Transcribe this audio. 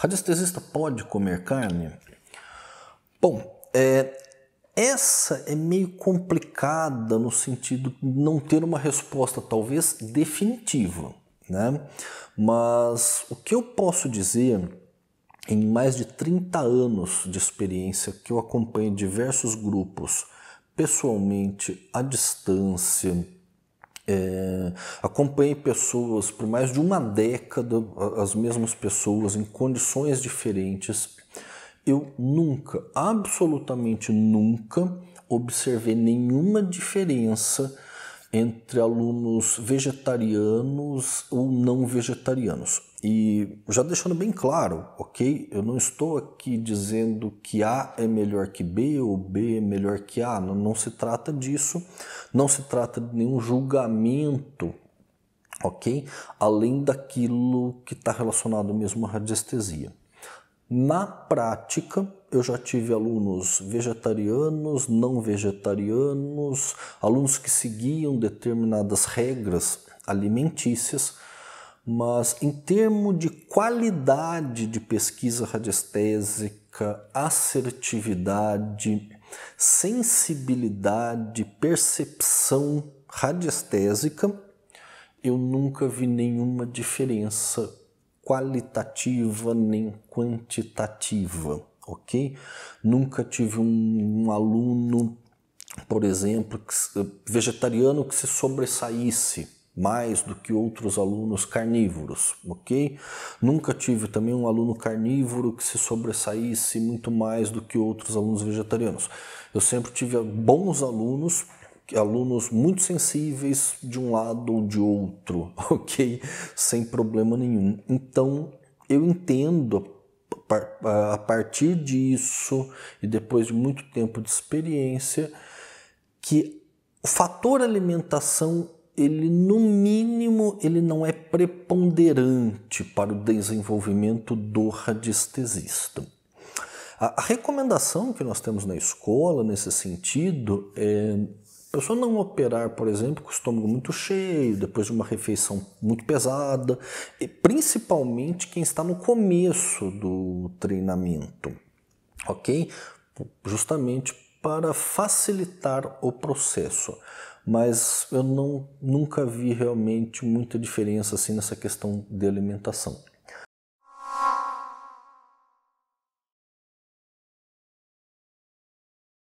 Radiestesista pode comer carne? Bom, é, essa é meio complicada no sentido de não ter uma resposta talvez definitiva, né? Mas o que eu posso dizer em mais de 30 anos de experiência que eu acompanho diversos grupos pessoalmente, à distância, é, acompanhei pessoas por mais de uma década, as mesmas pessoas em condições diferentes. Eu nunca, absolutamente nunca, observei nenhuma diferença entre alunos vegetarianos ou não vegetarianos. E já deixando bem claro, ok? Eu não estou aqui dizendo que A é melhor que B ou B é melhor que A, não, não se trata disso, não se trata de nenhum julgamento, ok? Além daquilo que está relacionado mesmo à radiestesia. Na prática, eu já tive alunos vegetarianos, não vegetarianos, alunos que seguiam determinadas regras alimentícias, mas em termos de qualidade de pesquisa radiestésica, assertividade, sensibilidade, percepção radiestésica, eu nunca vi nenhuma diferença qualitativa nem quantitativa ok? Nunca tive um, um aluno, por exemplo, que, vegetariano que se sobressaísse mais do que outros alunos carnívoros, ok? Nunca tive também um aluno carnívoro que se sobressaísse muito mais do que outros alunos vegetarianos. Eu sempre tive bons alunos, alunos muito sensíveis de um lado ou de outro, ok? Sem problema nenhum. Então eu entendo a partir disso e depois de muito tempo de experiência que o fator alimentação ele no mínimo ele não é preponderante para o desenvolvimento do radiestesista. A recomendação que nós temos na escola nesse sentido é pessoa não operar, por exemplo, com o estômago muito cheio, depois de uma refeição muito pesada, e principalmente quem está no começo do treinamento, ok? Justamente para facilitar o processo. Mas eu não, nunca vi realmente muita diferença assim nessa questão de alimentação.